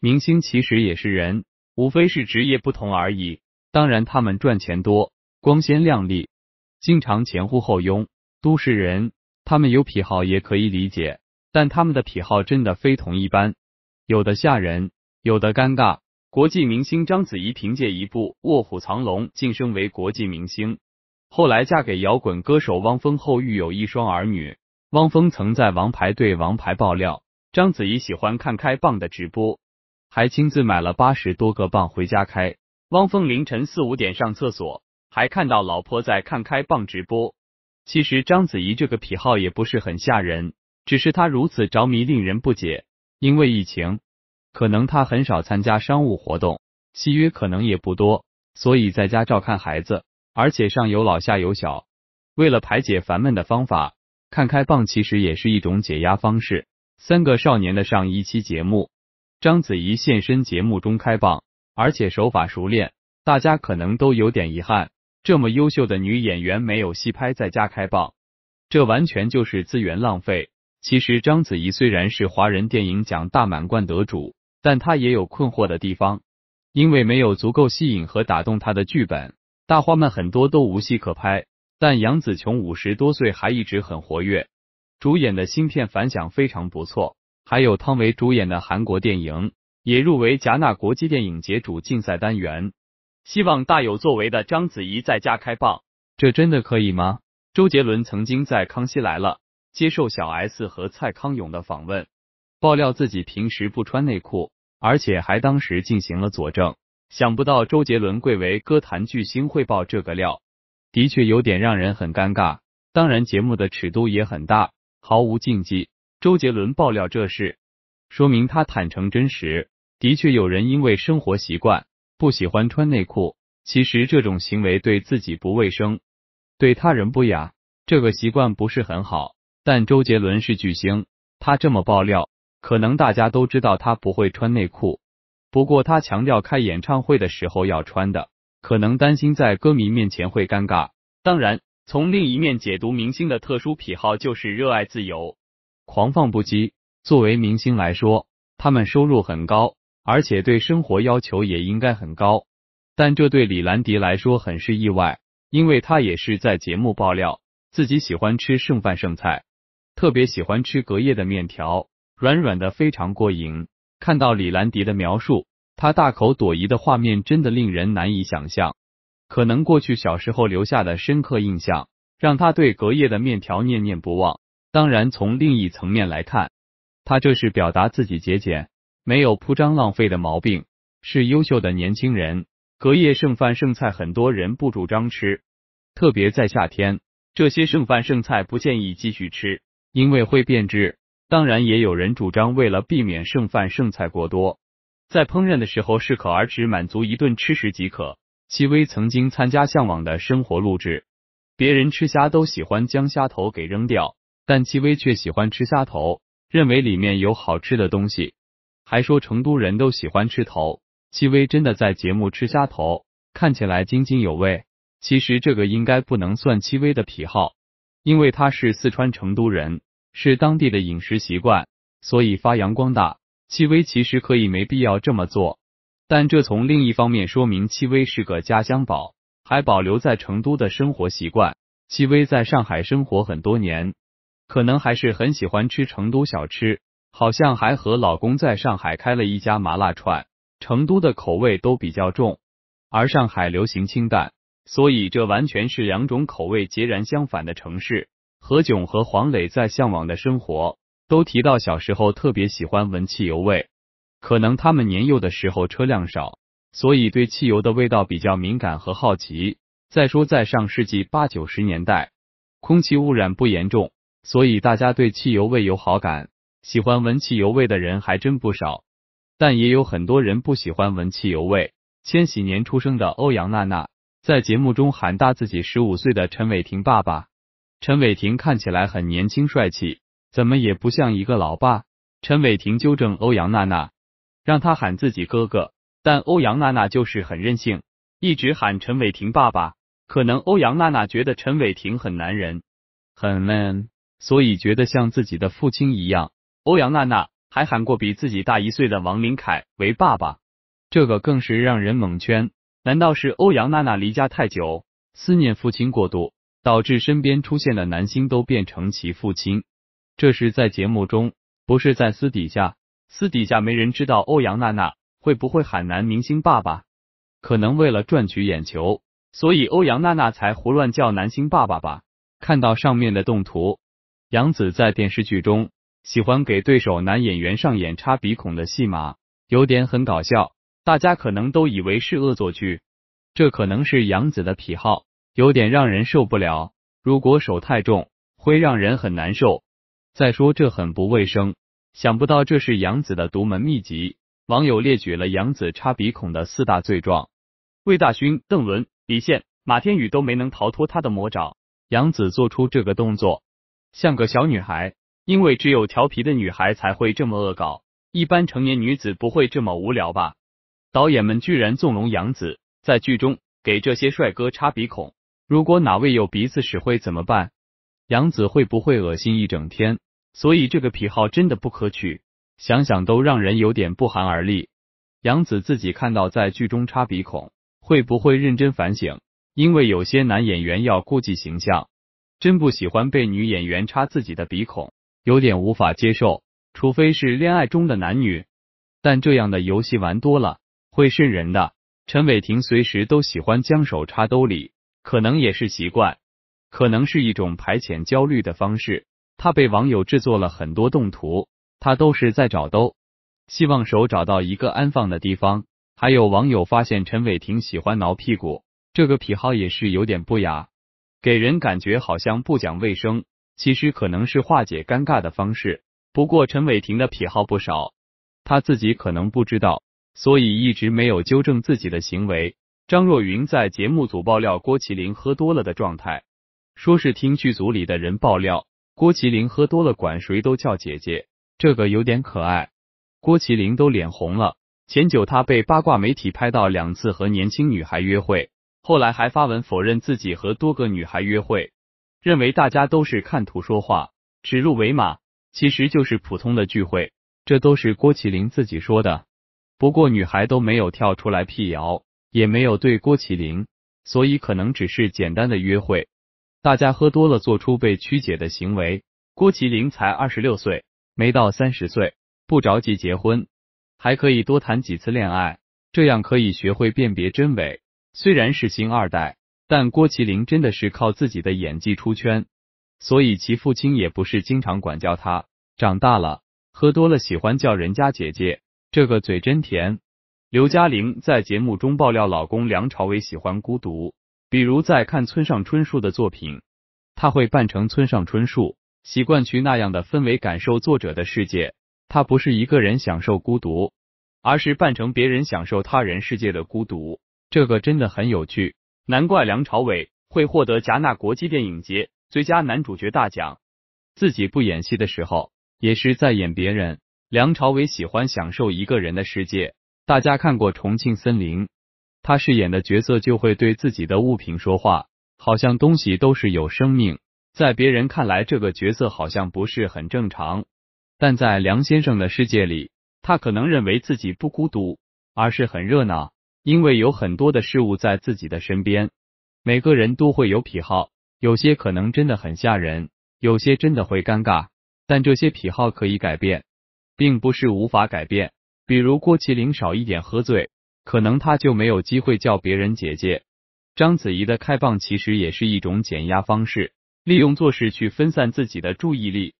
明星其实也是人，无非是职业不同而已。当然，他们赚钱多，光鲜亮丽，经常前呼后拥，都市人。他们有癖好也可以理解，但他们的癖好真的非同一般，有的吓人，有的尴尬。国际明星章子怡凭借一部《卧虎藏龙》晋升为国际明星，后来嫁给摇滚歌手汪峰后育有一双儿女。汪峰曾在《王牌对王牌》爆料，章子怡喜欢看开蚌的直播。还亲自买了八十多个棒回家开。汪峰凌晨四五点上厕所，还看到老婆在看开棒直播。其实章子怡这个癖好也不是很吓人，只是她如此着迷令人不解。因为疫情，可能她很少参加商务活动，契约可能也不多，所以在家照看孩子，而且上有老下有小。为了排解烦闷的方法，看开棒其实也是一种解压方式。三个少年的上一期节目。章子怡现身节目中开蚌，而且手法熟练，大家可能都有点遗憾，这么优秀的女演员没有戏拍在家开蚌，这完全就是资源浪费。其实章子怡虽然是华人电影奖大满贯得主，但她也有困惑的地方，因为没有足够吸引和打动她的剧本，大花们很多都无戏可拍。但杨紫琼五十多岁还一直很活跃，主演的新片反响非常不错。还有汤唯主演的韩国电影也入围戛纳国际电影节主竞赛单元。希望大有作为的章子怡在家开放，这真的可以吗？周杰伦曾经在《康熙来了》接受小 S 和蔡康永的访问，爆料自己平时不穿内裤，而且还当时进行了佐证。想不到周杰伦贵为歌坛巨星会爆这个料，的确有点让人很尴尬。当然，节目的尺度也很大，毫无禁忌。周杰伦爆料这事，说明他坦诚真实。的确，有人因为生活习惯不喜欢穿内裤，其实这种行为对自己不卫生，对他人不雅，这个习惯不是很好。但周杰伦是巨星，他这么爆料，可能大家都知道他不会穿内裤。不过他强调开演唱会的时候要穿的，可能担心在歌迷面前会尴尬。当然，从另一面解读，明星的特殊癖好就是热爱自由。狂放不羁。作为明星来说，他们收入很高，而且对生活要求也应该很高。但这对李兰迪来说很是意外，因为他也是在节目爆料，自己喜欢吃剩饭剩菜，特别喜欢吃隔夜的面条，软软的非常过瘾。看到李兰迪的描述，他大口朵颐的画面真的令人难以想象。可能过去小时候留下的深刻印象，让他对隔夜的面条念念不忘。当然，从另一层面来看，他这是表达自己节俭，没有铺张浪费的毛病，是优秀的年轻人。隔夜剩饭剩菜，很多人不主张吃，特别在夏天，这些剩饭剩菜不建议继续吃，因为会变质。当然，也有人主张为了避免剩饭剩菜过多，在烹饪的时候适可而止，满足一顿吃食即可。戚薇曾经参加《向往的生活》录制，别人吃虾都喜欢将虾头给扔掉。但戚薇却喜欢吃虾头，认为里面有好吃的东西，还说成都人都喜欢吃头。戚薇真的在节目吃虾头，看起来津津有味。其实这个应该不能算戚薇的癖好，因为她是四川成都人，是当地的饮食习惯，所以发扬光大。戚薇其实可以没必要这么做，但这从另一方面说明戚薇是个家乡宝，还保留在成都的生活习惯。戚薇在上海生活很多年。可能还是很喜欢吃成都小吃，好像还和老公在上海开了一家麻辣串。成都的口味都比较重，而上海流行清淡，所以这完全是两种口味截然相反的城市。何炅和黄磊在《向往的生活》都提到小时候特别喜欢闻汽油味，可能他们年幼的时候车辆少，所以对汽油的味道比较敏感和好奇。再说在上世纪八九十年代，空气污染不严重。所以大家对汽油味有好感，喜欢闻汽油味的人还真不少，但也有很多人不喜欢闻汽油味。千禧年出生的欧阳娜娜在节目中喊大自己十五岁的陈伟霆爸爸，陈伟霆看起来很年轻帅气，怎么也不像一个老爸。陈伟霆纠正欧阳娜娜，让他喊自己哥哥，但欧阳娜娜就是很任性，一直喊陈伟霆爸爸。可能欧阳娜娜觉得陈伟霆很男人，很 man。所以觉得像自己的父亲一样，欧阳娜娜还喊过比自己大一岁的王林凯为爸爸，这个更是让人蒙圈。难道是欧阳娜娜离家太久，思念父亲过度，导致身边出现的男星都变成其父亲？这是在节目中，不是在私底下。私底下没人知道欧阳娜娜会不会喊男明星爸爸。可能为了赚取眼球，所以欧阳娜娜才胡乱叫男星爸爸吧。看到上面的动图。杨紫在电视剧中喜欢给对手男演员上演插鼻孔的戏码，有点很搞笑。大家可能都以为是恶作剧，这可能是杨紫的癖好，有点让人受不了。如果手太重，会让人很难受。再说这很不卫生，想不到这是杨紫的独门秘籍。网友列举了杨紫插鼻孔的四大罪状，魏大勋、邓伦、李现、马天宇都没能逃脱他的魔爪。杨紫做出这个动作。像个小女孩，因为只有调皮的女孩才会这么恶搞，一般成年女子不会这么无聊吧？导演们居然纵容杨子在剧中给这些帅哥插鼻孔，如果哪位有鼻子屎会怎么办？杨子会不会恶心一整天？所以这个癖好真的不可取，想想都让人有点不寒而栗。杨子自己看到在剧中插鼻孔，会不会认真反省？因为有些男演员要顾及形象。真不喜欢被女演员插自己的鼻孔，有点无法接受。除非是恋爱中的男女，但这样的游戏玩多了会渗人的。陈伟霆随时都喜欢将手插兜里，可能也是习惯，可能是一种排遣焦虑的方式。他被网友制作了很多动图，他都是在找兜，希望手找到一个安放的地方。还有网友发现陈伟霆喜欢挠屁股，这个癖好也是有点不雅。给人感觉好像不讲卫生，其实可能是化解尴尬的方式。不过陈伟霆的癖好不少，他自己可能不知道，所以一直没有纠正自己的行为。张若昀在节目组爆料郭麒麟喝多了的状态，说是听剧组里的人爆料，郭麒麟喝多了管谁都叫姐姐，这个有点可爱。郭麒麟都脸红了。前久他被八卦媒体拍到两次和年轻女孩约会。后来还发文否认自己和多个女孩约会，认为大家都是看图说话，指鹿为马，其实就是普通的聚会。这都是郭麒麟自己说的。不过女孩都没有跳出来辟谣，也没有对郭麒麟，所以可能只是简单的约会。大家喝多了做出被曲解的行为。郭麒麟才二十六岁，没到三十岁，不着急结婚，还可以多谈几次恋爱，这样可以学会辨别真伪。虽然是星二代，但郭麒麟真的是靠自己的演技出圈，所以其父亲也不是经常管教他。长大了，喝多了喜欢叫人家姐姐，这个嘴真甜。刘嘉玲在节目中爆料，老公梁朝伟喜欢孤独，比如在看村上春树的作品，他会扮成村上春树，习惯去那样的氛围感受作者的世界。他不是一个人享受孤独，而是扮成别人享受他人世界的孤独。这个真的很有趣，难怪梁朝伟会获得戛纳国际电影节最佳男主角大奖。自己不演戏的时候，也是在演别人。梁朝伟喜欢享受一个人的世界。大家看过《重庆森林》，他饰演的角色就会对自己的物品说话，好像东西都是有生命。在别人看来，这个角色好像不是很正常，但在梁先生的世界里，他可能认为自己不孤独，而是很热闹。因为有很多的事物在自己的身边，每个人都会有癖好，有些可能真的很吓人，有些真的会尴尬，但这些癖好可以改变，并不是无法改变。比如郭麒麟少一点喝醉，可能他就没有机会叫别人姐姐。章子怡的开蚌其实也是一种减压方式，利用做事去分散自己的注意力。